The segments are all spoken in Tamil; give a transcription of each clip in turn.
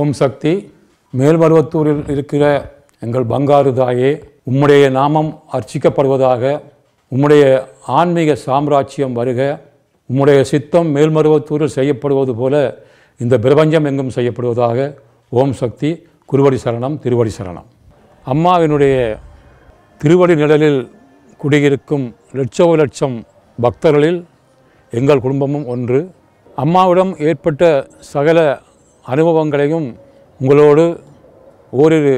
ஓம் சக்தி மேல்மருவத்தூரில் இருக்கிற எங்கள் பங்காரு தாயே உம்முடைய நாமம் அர்ச்சிக்கப்படுவதாக உம்முடைய ஆன்மீக சாம்ராஜ்யம் வருக உம்முடைய சித்தம் மேல்மருவத்தூரில் செய்யப்படுவது போல இந்த பிரபஞ்சம் எங்கும் செய்யப்படுவதாக ஓம் சக்தி குருவடி சரணம் திருவடி சரணம் அம்மாவினுடைய திருவடி நிழலில் குடியிருக்கும் லட்சோ லட்சம் பக்தர்களில் எங்கள் குடும்பமும் ஒன்று அம்மாவிடம் ஏற்பட்ட சகல அனுபவங்களையும் உங்களோடு ஓரிரு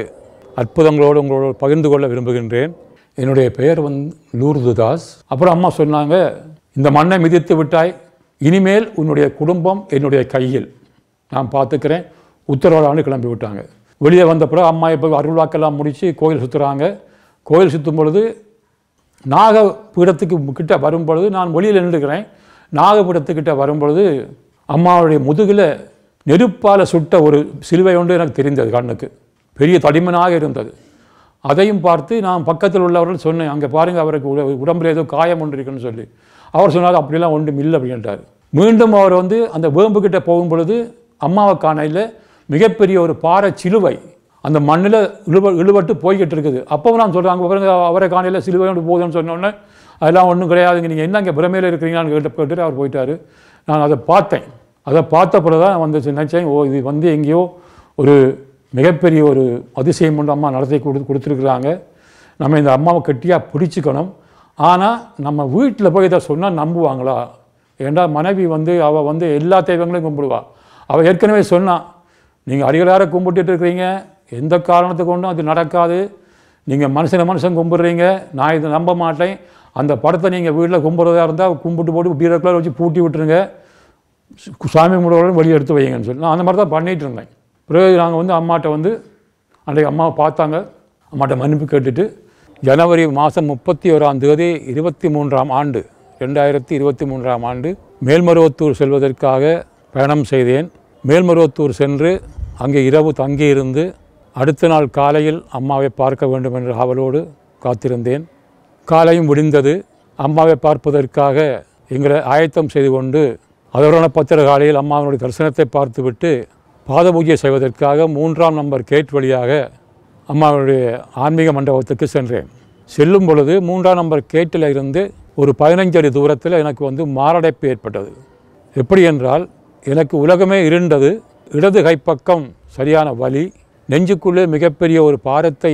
அற்புதங்களோடு உங்களோடு பகிர்ந்து கொள்ள விரும்புகின்றேன் என்னுடைய பெயர் வந்து லூர்துதாஸ் அப்புறம் அம்மா சொன்னாங்க இந்த மண்ணை மிதித்து விட்டாய் இனிமேல் உன்னுடைய குடும்பம் என்னுடைய கையில் நான் பார்த்துக்கிறேன் உத்தரவாடான்னு கிளம்பி விட்டாங்க வெளியே வந்தப்புறம் அம்மா இப்போ அருள்வாக்கெல்லாம் முடித்து கோயில் சுற்றுறாங்க கோயில் சுற்றும் பொழுது நாக கிட்ட வரும் வரும்பொழுது நான் வெளியில் நின்றுக்கிறேன் நாகபீடத்துக்கிட்ட வரும்பொழுது அம்மாவுடைய முதுகில் நெருப்பால் சுட்ட ஒரு சிலுவை ஒன்று எனக்கு தெரிந்தது கண்ணுக்கு பெரிய தடிமனாக இருந்தது அதையும் பார்த்து நான் பக்கத்தில் உள்ளவர்கள் சொன்னேன் அங்கே பாருங்கள் அவருக்கு உடம்புல ஏதோ காயம் ஒன்று இருக்குன்னு சொல்லி அவர் சொன்னார் அப்படிலாம் ஒன்றும் இல்லை அப்படின்ட்டார் மீண்டும் அவர் வந்து அந்த வேம்புக்கிட்ட போகும் பொழுது அம்மாவை காணையில் மிகப்பெரிய ஒரு பாறை சிலுவை அந்த மண்ணில் இழுவ இழுவட்டு போய்கிட்டு இருக்குது அப்போ நான் சொல்கிறேன் அங்கே பாருங்க அவரை காணையில் சிலுவை கொண்டு போகுதுன்னு சொன்னோடனே அதெல்லாம் ஒன்றும் கிடையாதுங்க நீங்கள் என்ன அங்கே பிரமையில் இருக்கிறீங்களான்னு கேட்டு போயிட்டு அவர் போயிட்டார் நான் அதை பார்த்தேன் அதை பார்த்த பிறகு தான் வந்துச்சு நினச்சேன் ஓ இது வந்து எங்கேயோ ஒரு மிகப்பெரிய ஒரு அதிசயம் ஒன்று அம்மா நடத்தி கொடு கொடுத்துருக்குறாங்க நம்ம இந்த அம்மாவை கட்டியாக பிடிச்சிக்கணும் ஆனால் நம்ம வீட்டில் போய் இதை சொன்னால் நம்புவாங்களா ஏண்டா மனைவி வந்து அவள் வந்து எல்லா தெய்வங்களையும் கும்பிடுவாள் அவள் ஏற்கனவே சொன்னான் நீங்கள் அடிகளார கும்பிட்டுட்டு இருக்கிறீங்க எந்த காரணத்தை கொண்டும் அது நடக்காது நீங்கள் மனுஷனை மனுஷன் கும்பிட்றீங்க நான் இதை நம்ப மாட்டேன் அந்த படத்தை நீங்கள் வீட்டில் கும்பிட்றதா இருந்தால் கும்பிட்டு போட்டு பீரோக்குள்ளே வச்சு பூட்டி விட்டுருங்க சாமி கும்பிடுறவங்களும் வெளியே எடுத்து வைங்கன்னு சொல்லி நான் அந்த மாதிரி தான் பண்ணிகிட்டு இருந்தேன் பிறகு நாங்கள் வந்து அம்மாட்ட வந்து அன்றைக்கு அம்மாவை பார்த்தாங்க அம்மாட்ட மன்னிப்பு கேட்டுட்டு ஜனவரி மாதம் முப்பத்தி ஓராம் தேதி இருபத்தி மூன்றாம் ஆண்டு ரெண்டாயிரத்தி இருபத்தி மூன்றாம் ஆண்டு மேல்மருவத்தூர் செல்வதற்காக பயணம் செய்தேன் மேல்மருவத்தூர் சென்று அங்கே இரவு தங்கியிருந்து அடுத்த நாள் காலையில் அம்மாவை பார்க்க வேண்டும் என்று அவளோடு காத்திருந்தேன் காலையும் விடிந்தது அம்மாவை பார்ப்பதற்காக எங்களை ஆயத்தம் செய்து கொண்டு அதோட பத்திரகாலையில் அம்மாவினுடைய தரிசனத்தை பார்த்துவிட்டு பாத பூஜை செய்வதற்காக மூன்றாம் நம்பர் கேட் வழியாக அம்மாவனுடைய ஆன்மீக மண்டபத்துக்கு சென்றேன் செல்லும் பொழுது மூன்றாம் நம்பர் கேட்டில் இருந்து ஒரு பதினஞ்சடி அடி தூரத்தில் எனக்கு வந்து மாரடைப்பு ஏற்பட்டது எப்படி என்றால் எனக்கு உலகமே இருண்டது இடது கைப்பக்கம் சரியான வலி நெஞ்சுக்குள்ளே மிகப்பெரிய ஒரு பாரத்தை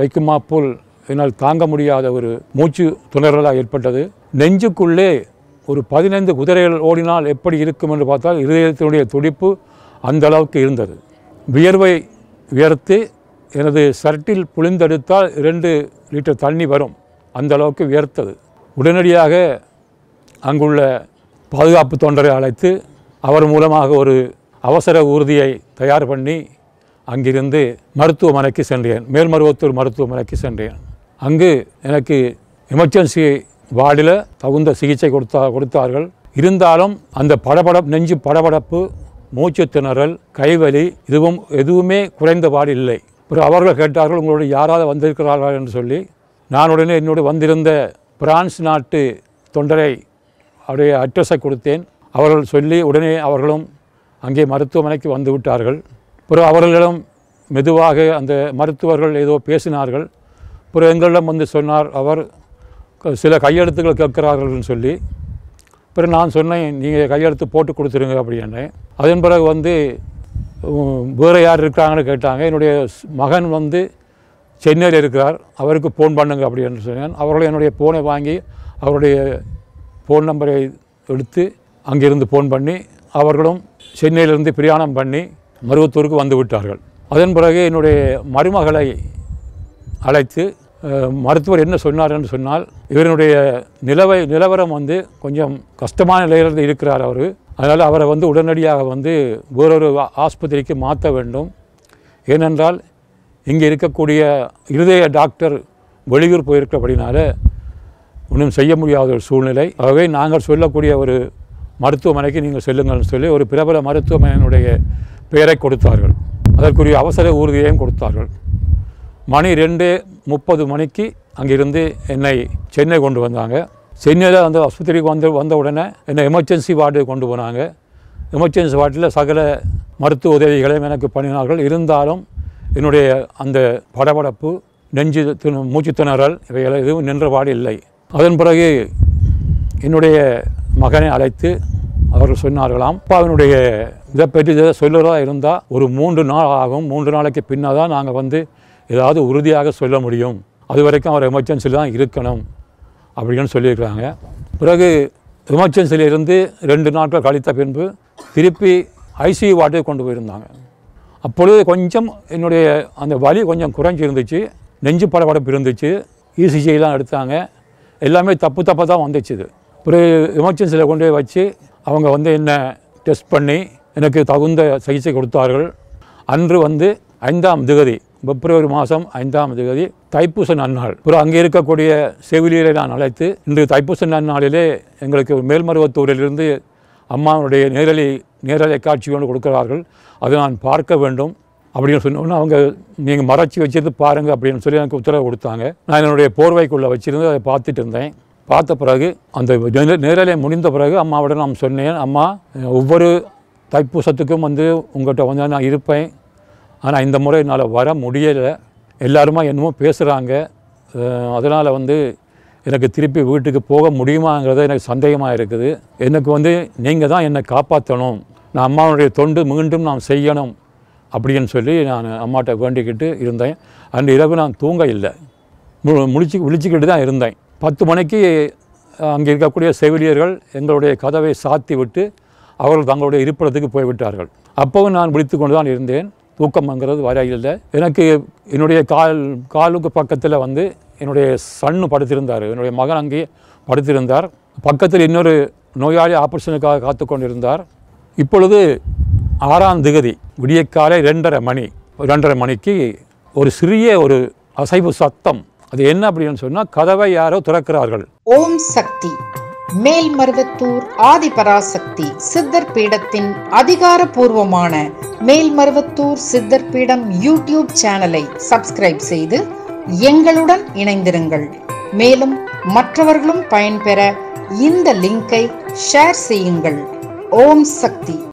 வைக்குமா போல் என்னால் தாங்க முடியாத ஒரு மூச்சு துணர்களாக ஏற்பட்டது நெஞ்சுக்குள்ளே ஒரு பதினைந்து குதிரைகள் ஓடினால் எப்படி இருக்கும் என்று பார்த்தால் இருதயத்தினுடைய துடிப்பு அந்த அளவுக்கு இருந்தது வியர்வை உயர்த்தி எனது சர்ட்டில் புளிந்தெடுத்தால் இரண்டு லிட்டர் தண்ணி வரும் அந்த அளவுக்கு உயர்த்தது உடனடியாக அங்குள்ள பாதுகாப்பு தொண்டரை அழைத்து அவர் மூலமாக ஒரு அவசர ஊர்தியை தயார் பண்ணி அங்கிருந்து மருத்துவமனைக்கு சென்றேன் மேல்மருவத்தூர் மருத்துவமனைக்கு சென்றேன் அங்கு எனக்கு எமர்ஜென்சி வார்டில் தகுந்த சிகிச்சை கொடுத்தா கொடுத்தார்கள் இருந்தாலும் அந்த படபடப்பு நெஞ்சு படபடப்பு மூச்சு திணறல் கைவலி இதுவும் எதுவுமே குறைந்த பாடு இல்லை பிறகு அவர்கள் கேட்டார்கள் உங்களோட யாராவது வந்திருக்கிறார்கள் என்று சொல்லி நான் உடனே என்னோடு வந்திருந்த பிரான்ஸ் நாட்டு தொண்டரை அவருடைய அட்ரஸை கொடுத்தேன் அவர்கள் சொல்லி உடனே அவர்களும் அங்கே மருத்துவமனைக்கு வந்து விட்டார்கள் பிறகு அவர்களிடம் மெதுவாக அந்த மருத்துவர்கள் ஏதோ பேசினார்கள் பிறகு எங்களிடம் வந்து சொன்னார் அவர் சில கையெழுத்துக்கள் கேட்கிறார்கள்னு சொல்லி பிறகு நான் சொன்னேன் நீங்கள் கையெழுத்து போட்டு கொடுத்துருங்க அப்படின்னு அதன் பிறகு வந்து வேறு யார் இருக்கிறாங்கன்னு கேட்டாங்க என்னுடைய மகன் வந்து சென்னையில் இருக்கிறார் அவருக்கு ஃபோன் பண்ணுங்க அப்படின்னு சொன்னேன் அவர்கள் என்னுடைய ஃபோனை வாங்கி அவருடைய ஃபோன் நம்பரை எடுத்து அங்கிருந்து ஃபோன் பண்ணி அவர்களும் சென்னையிலிருந்து பிரயாணம் பண்ணி மருவத்தூருக்கு வந்து விட்டார்கள் அதன் பிறகு என்னுடைய மருமகளை அழைத்து மருத்துவர் என்ன சொன்னார் என்று சொன்னால் இவருடைய நிலவை நிலவரம் வந்து கொஞ்சம் கஷ்டமான நிலையிலிருந்து இருக்கிறார் அவர் அதனால் அவரை வந்து உடனடியாக வந்து வேறொரு ஆஸ்பத்திரிக்கு மாற்ற வேண்டும் ஏனென்றால் இங்கே இருக்கக்கூடிய இருதய டாக்டர் வெளியூர் போயிருக்கிறபடினால ஒன்றும் செய்ய முடியாத ஒரு சூழ்நிலை ஆகவே நாங்கள் சொல்லக்கூடிய ஒரு மருத்துவமனைக்கு நீங்கள் செல்லுங்கள்னு சொல்லி ஒரு பிரபல மருத்துவமனையினுடைய பெயரை கொடுத்தார்கள் அதற்குரிய அவசர ஊர்தியையும் கொடுத்தார்கள் மணி ரெண்டு முப்பது மணிக்கு அங்கிருந்து என்னை சென்னை கொண்டு வந்தாங்க சென்னையில் வந்து ஆஸ்பத்திரிக்கு வந்து வந்த உடனே என்னை எமர்ஜென்சி வார்டு கொண்டு போனாங்க எமர்ஜென்சி வார்டில் சகல மருத்துவ உதவிகளையும் எனக்கு பண்ணினார்கள் இருந்தாலும் என்னுடைய அந்த படபடப்பு நெஞ்சு திண மூச்சு திணறல் இவைகளை எதுவும் நின்றபாடு இல்லை அதன் பிறகு என்னுடைய மகனை அழைத்து அவர்கள் சொன்னார்களாம் அப்பாவினுடைய இதை பற்றி சொல்லுறதாக இருந்தால் ஒரு மூன்று நாள் ஆகும் மூன்று நாளைக்கு பின்னால் தான் நாங்கள் வந்து ஏதாவது உறுதியாக சொல்ல முடியும் அது வரைக்கும் அவர் எமர்ஜென்சியில் தான் இருக்கணும் அப்படின்னு சொல்லியிருக்கிறாங்க பிறகு எமர்ஜென்சியிலிருந்து ரெண்டு நாட்கள் கழித்த பின்பு திருப்பி ஐசியூ வார்டுக்கு கொண்டு போயிருந்தாங்க அப்பொழுது கொஞ்சம் என்னுடைய அந்த வலி கொஞ்சம் குறைஞ்சி இருந்துச்சு நெஞ்சு படபடப்பு இருந்துச்சு இசிஜிலாம் e எடுத்தாங்க எல்லாமே தப்பு தப்பாக தான் வந்துச்சு பிறகு எமர்ஜென்சியில் கொண்டு போய் வச்சு அவங்க வந்து என்னை டெஸ்ட் பண்ணி எனக்கு தகுந்த சிகிச்சை கொடுத்தார்கள் அன்று வந்து ஐந்தாம் திகதி பிப்ரவரி மாதம் ஐந்தாம் தேதி தைப்பூச நன்னாள் பிறகு அங்கே இருக்கக்கூடிய செவிலியரை நான் அழைத்து இன்று தைப்பூச நன்னாளிலே எங்களுக்கு மேல்மருவத்தூரிலிருந்து அம்மாவுடைய நேரலை நேரலை காட்சி ஒன்று கொடுக்கிறார்கள் அதை நான் பார்க்க வேண்டும் அப்படின்னு சொன்னோன்னு அவங்க நீங்கள் மறைச்சி வச்சிருந்து பாருங்கள் அப்படின்னு சொல்லி எனக்கு உத்தரவு கொடுத்தாங்க நான் என்னுடைய போர்வைக்குள்ளே வச்சுருந்து அதை பார்த்துட்டு இருந்தேன் பார்த்த பிறகு அந்த நேரலை முடிந்த பிறகு அம்மாவோட நான் சொன்னேன் அம்மா ஒவ்வொரு தைப்பூசத்துக்கும் வந்து உங்கள்கிட்ட வந்து நான் இருப்பேன் ஆனால் இந்த முறை என்னால் வர முடியலை எல்லாருமா என்னமோ பேசுகிறாங்க அதனால் வந்து எனக்கு திருப்பி வீட்டுக்கு போக முடியுமாங்கிறது எனக்கு சந்தேகமாக இருக்குது எனக்கு வந்து நீங்கள் தான் என்னை காப்பாற்றணும் நான் அம்மாவுடைய தொண்டு மீண்டும் நான் செய்யணும் அப்படின்னு சொல்லி நான் அம்மாட்ட வேண்டிக்கிட்டு இருந்தேன் அன்று இரவு நான் தூங்க இல்லை மு முழிச்சு விழிச்சிக்கிட்டு தான் இருந்தேன் பத்து மணிக்கு அங்கே இருக்கக்கூடிய செவிலியர்கள் எங்களுடைய கதவை சாத்தி விட்டு அவர்கள் தங்களுடைய இருப்பிடத்துக்கு போய்விட்டார்கள் அப்போவும் நான் விழித்து கொண்டு தான் இருந்தேன் தூக்கம் வாங்குறது இல்லை எனக்கு என்னுடைய கால் காலுக்கு பக்கத்தில் வந்து என்னுடைய சன்னு படுத்திருந்தார் என்னுடைய மகன் அங்கே படுத்திருந்தார் பக்கத்தில் இன்னொரு நோயாளி ஆப்ரேஷனுக்காக காத்து கொண்டிருந்தார் இப்பொழுது ஆறாம் திகதி விடியக்காலை ரெண்டரை மணி ரெண்டரை மணிக்கு ஒரு சிறிய ஒரு அசைவு சத்தம் அது என்ன அப்படின்னு சொன்னால் கதவை யாரோ திறக்கிறார்கள் ஓம் சக்தி மேல்மருவத்தூர் ஆதிபராசக்தி சித்தர் பீடத்தின் அதிகாரபூர்வமான மேல்மருவத்தூர் சித்தர் பீடம் யூடியூப் சேனலை சப்ஸ்கிரைப் செய்து எங்களுடன் இணைந்திருங்கள் மேலும் மற்றவர்களும் பயன்பெற இந்த லிங்கை ஷேர் செய்யுங்கள் ஓம் சக்தி